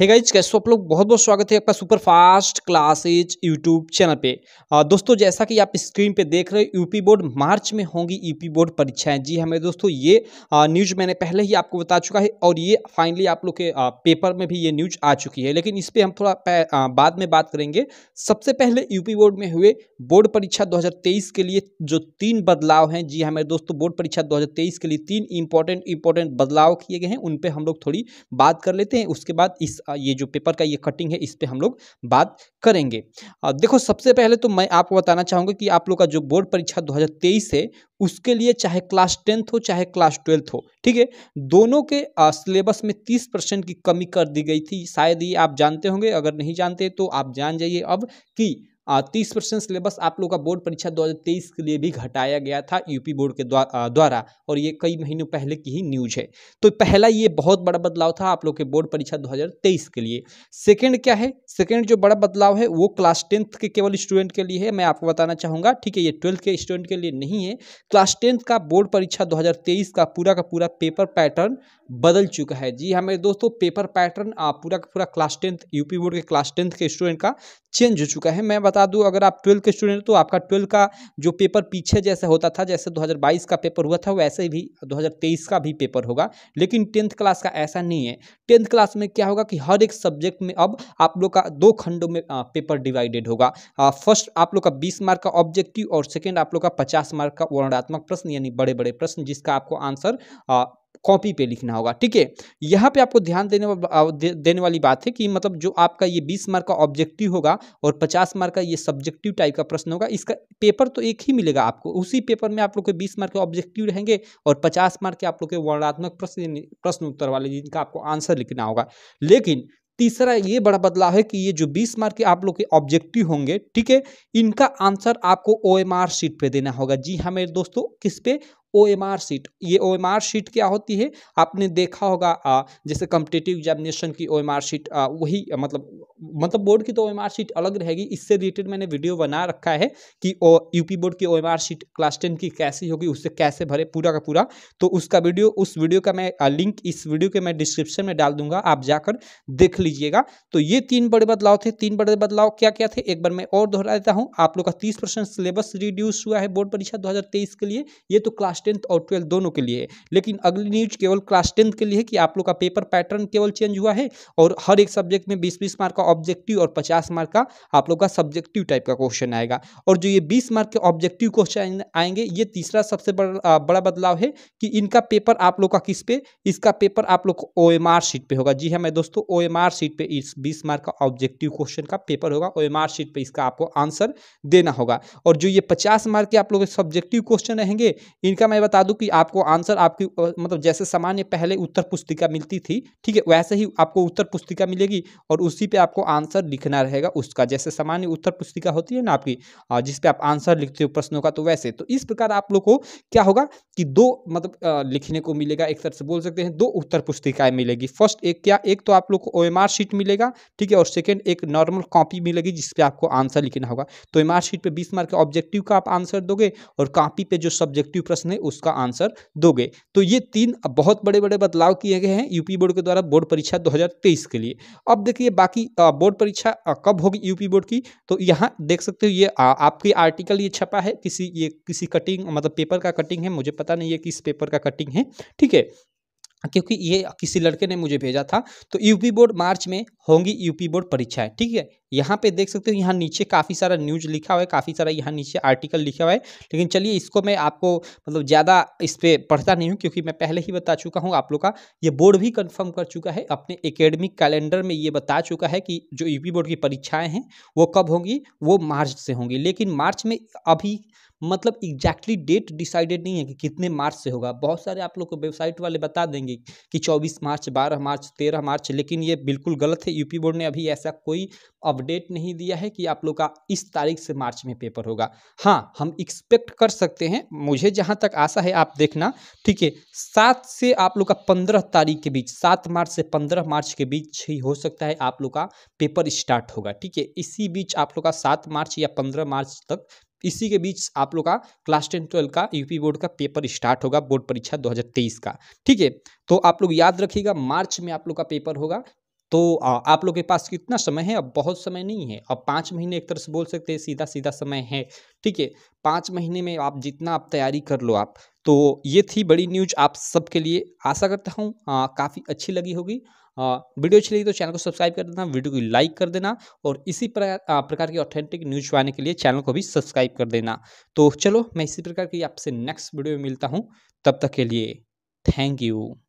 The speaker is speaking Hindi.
हे गाइज कैसे आप लोग बहुत बहुत स्वागत है आपका super fast classes YouTube channel पे दोस्तों जैसा कि आप स्क्रीन पे देख रहे हो यूपी बोर्ड मार्च में होंगी यूपी बोर्ड परीक्षाएं जी हमें हाँ दोस्तों ये न्यूज मैंने पहले ही आपको बता चुका है और ये फाइनली आप लोग के पेपर में भी ये न्यूज आ चुकी है लेकिन इस पर हम थोड़ा आ, बाद में बात करेंगे सबसे पहले यूपी बोर्ड में हुए बोर्ड परीक्षा दो के लिए जो तीन बदलाव हैं जी हमारे हाँ दोस्तों बोर्ड परीक्षा दो के लिए तीन इंपॉर्टेंट इंपॉर्टेंट बदलाव किए गए हैं उन पर हम लोग थोड़ी बात कर लेते हैं उसके बाद इस ये जो पेपर का ये कटिंग है इस पर हम लोग बात करेंगे देखो सबसे पहले तो मैं आपको बताना चाहूँगा कि आप लोग का जो बोर्ड परीक्षा 2023 है उसके लिए चाहे क्लास टेंथ हो चाहे क्लास ट्वेल्थ हो ठीक है दोनों के सिलेबस में तीस परसेंट की कमी कर दी गई थी शायद ये आप जानते होंगे अगर नहीं जानते तो आप जान जाइए अब कि तीस परसेंट सिलेबस आप लोग का बोर्ड परीक्षा 2023 के लिए भी घटाया गया था यूपी बोर्ड के द्वारा और ये कई महीनों पहले की ही न्यूज है तो पहला ये बहुत बड़ा बदलाव था आप लोग के बोर्ड परीक्षा 2023 के लिए सेकेंड क्या है सेकेंड जो बड़ा बदलाव है वो क्लास टेंथ के केवल स्टूडेंट के लिए है मैं आपको बताना चाहूँगा ठीक है ये ट्वेल्थ के स्टूडेंट के लिए नहीं है क्लास टेंथ का बोर्ड परीक्षा दो का पूरा का पूरा पेपर पैटर्न बदल चुका है जी हमारे हाँ, दोस्तों पेपर पैटर्न पूरा का पूरा क्लास टेंथ यूपी बोर्ड के क्लास टेंथ के स्टूडेंट का चेंज हो चुका है मैं बता बता दूँ अगर आप ट्वेल्थ के स्टूडेंट तो आपका ट्वेल्थ का जो पेपर पीछे जैसे होता था जैसे 2022 का पेपर हुआ था वैसे भी 2023 का भी पेपर होगा लेकिन टेंथ क्लास का ऐसा नहीं है टेंथ क्लास में क्या होगा कि हर एक सब्जेक्ट में अब आप लोग का दो खंडों में पेपर डिवाइडेड होगा फर्स्ट आप लोग का बीस मार्क का ऑब्जेक्टिव और सेकेंड आप लोग का पचास मार्क का वर्णात्मक प्रश्न यानी बड़े बड़े प्रश्न जिसका आपको आंसर कॉपी पे लिखना होगा ठीक है यहाँ पे आपको ध्यान देने वा, दे, देने वाली बात है कि मतलब जो आपका ये 20 मार्क का ऑब्जेक्टिव होगा और 50 मार्क का ये सब्जेक्टिव टाइप का प्रश्न होगा इसका पेपर तो एक ही मिलेगा आपको उसी पेपर में आप लोग के 20 मार्क के ऑब्जेक्टिव रहेंगे और 50 मार्क के आप लोग के वर्णात्मक प्रश्न प्रश्न उत्तर वाले जिनका आपको आंसर लिखना होगा लेकिन तीसरा ये बड़ा बदलाव है कि ये जो 20 मार्क के आप लोग के ऑब्जेक्टिव होंगे ठीक है इनका आंसर आपको ओ शीट पे देना होगा जी हाँ मेरे दोस्तों किस पे ओ एम आर शीट ये ओ एम आर शीट क्या होती है आपने देखा होगा आ, जैसे कम्पिटेटिव एग्जामिनेशन की ओ एम आर शीट वही मतलब मतलब बोर्ड की तो ओ एम आर शीट अलग रहेगी इससे रिलेटेड मैंने वीडियो बना रखा है कि ओ यूपी बोर्ड की O M R sheet class ten की कैसी होगी उससे कैसे भरे पूरा का पूरा तो उसका वीडियो उस वीडियो का मैं लिंक इस वीडियो के मैं डिस्क्रिप्शन में डाल दूंगा आप जाकर देख लीजिएगा तो ये तीन बड़े बदलाव थे तीन बड़े बदलाव क्या क्या थे एक बार मैं और दोहरा देता हूँ आप लोग का तीस सिलेबस रिड्यूस हुआ है बोर्ड परीक्षा दो के लिए ये तो क्लास क्लास टेंथ और ट्वेल्थ दोनों के लिए लेकिन अगली न्यूज केवल क्लास टेंथ के लिए है कि आप लोग का पेपर पैटर्न केवल चेंज हुआ है और हर एक सब्जेक्ट में बीस बीस मार्क का ऑब्जेक्टिव और पचास मार्क का आप लोग का सब्जेक्टिव टाइप का क्वेश्चन आएगा और जो ये बीस मार्क के ऑब्जेक्टिव क्वेश्चन आएंगे ये तीसरा सबसे बड़ा बदलाव है कि इनका पेपर आप लोग का किस पे इसका पेपर आप लोग ओ एम आर शीट पर होगा जी हाँ मैं दोस्तों ओ एम आर शीट पर इस बीस मार्क का ऑब्जेक्टिव क्वेश्चन का पेपर होगा ओ एम आर शीट पर इसका आपको आंसर देना होगा और जो ये पचास मार्क के आप लोग सब्जेक्टिव क्वेश्चन रहेंगे इनका मैं बता दूं कि आपको आंसर आपकी मतलब जैसे सामान्य पहले उत्तर पुस्तिका मिलती थी ठीक है वैसे ही आपको उत्तर पुस्तिका मिलेगी और उसी पे आपको आंसर लिखना रहेगा उसका जैसे सामान्य उत्तर पुस्तिका होती है ना आपकी जिसपे आप आंसर लिखते हो प्रश्नों का तो वैसे तो इस प्रकार आप लोग को क्या होगा कि दो मतलब लिखने को मिलेगा एक तरह से बोल सकते हैं दो उत्तर पुस्तिकाएं मिलेगी फर्स्ट एक क्या एक तो आप लोग को ओ शीट मिलेगा ठीक है और सेकेंड एक नॉर्मल कॉपी मिलेगी जिसपे आपको आंसर लिखना होगा तो एम शीट पर बीस मार्क के ऑब्जेक्टिव का आप आंसर दोगे और कॉपी पे जो सब्जेक्टिव प्रश्न है उसका आंसर दोगे तो ये तीन बहुत बड़े बड़े बदलाव किए गए हैं यूपी बोर्ड के द्वारा बोर्ड परीक्षा 2023 के लिए अब देखिए बाकी बोर्ड परीक्षा कब होगी यूपी बोर्ड की तो यहाँ देख सकते हो ये आपकी आर्टिकल ये छपा है किसी ये किसी कटिंग मतलब पेपर का कटिंग है मुझे पता नहीं है किस पेपर का कटिंग है ठीक है क्योंकि ये किसी लड़के ने मुझे भेजा था तो यूपी बोर्ड मार्च में होंगी यूपी बोर्ड परीक्षाएं ठीक है यहाँ पे देख सकते हो यहाँ नीचे काफ़ी सारा न्यूज लिखा हुआ है काफ़ी सारा यहाँ नीचे आर्टिकल लिखा हुआ है लेकिन चलिए इसको मैं आपको मतलब ज़्यादा इस पर पढ़ता नहीं हूँ क्योंकि मैं पहले ही बता चुका हूँ आप लोग का ये बोर्ड भी कन्फर्म कर चुका है अपने एकेडमिक कैलेंडर में ये बता चुका है कि जो यूपी बोर्ड की परीक्षाएँ हैं वो कब होंगी वो मार्च से होंगी लेकिन मार्च में अभी मतलब एग्जैक्टली डेट डिसाइडेड नहीं है कि कितने मार्च से होगा बहुत सारे आप लोग को वेबसाइट वाले बता देंगे कि 24 मार्च 12 मार्च 13 मार्च लेकिन ये बिल्कुल गलत है यूपी बोर्ड ने अभी ऐसा कोई अब अपडेट नहीं दिया है कि आप लोग का इस तारीख से मार्च में पेपर होगा हाँ हम एक्सपेक्ट कर सकते हैं मुझे जहाँ तक आशा है आप देखना ठीक है सात से आप लोग का पंद्रह तारीख के बीच सात मार्च से पंद्रह मार्च के बीच ही हो सकता है आप लोग का पेपर स्टार्ट होगा ठीक है इसी बीच आप लोग का सात मार्च या पंद्रह मार्च तक इसी के बीच आप लोग का क्लास टेन ट्वेल्व का यूपी बोर्ड का पेपर स्टार्ट होगा बोर्ड परीक्षा 2023 का ठीक है तो आप लोग याद रखिएगा मार्च में आप लोग का पेपर होगा तो आप लोग के पास कितना समय है अब बहुत समय नहीं है अब पाँच महीने एक तरह से बोल सकते हैं सीधा सीधा समय है ठीक है पाँच महीने में आप जितना आप तैयारी कर लो आप तो ये थी बड़ी न्यूज आप सबके लिए आशा करता हूँ काफ़ी अच्छी लगी होगी वीडियो अच्छी लगी तो चैनल को सब्सक्राइब कर देना वीडियो को लाइक कर देना और इसी प्रकार प्रकार की ऑथेंटिक न्यूज पाने के लिए चैनल को भी सब्सक्राइब कर देना तो चलो मैं इसी प्रकार की आपसे नेक्स्ट वीडियो में मिलता हूँ तब तक के लिए थैंक यू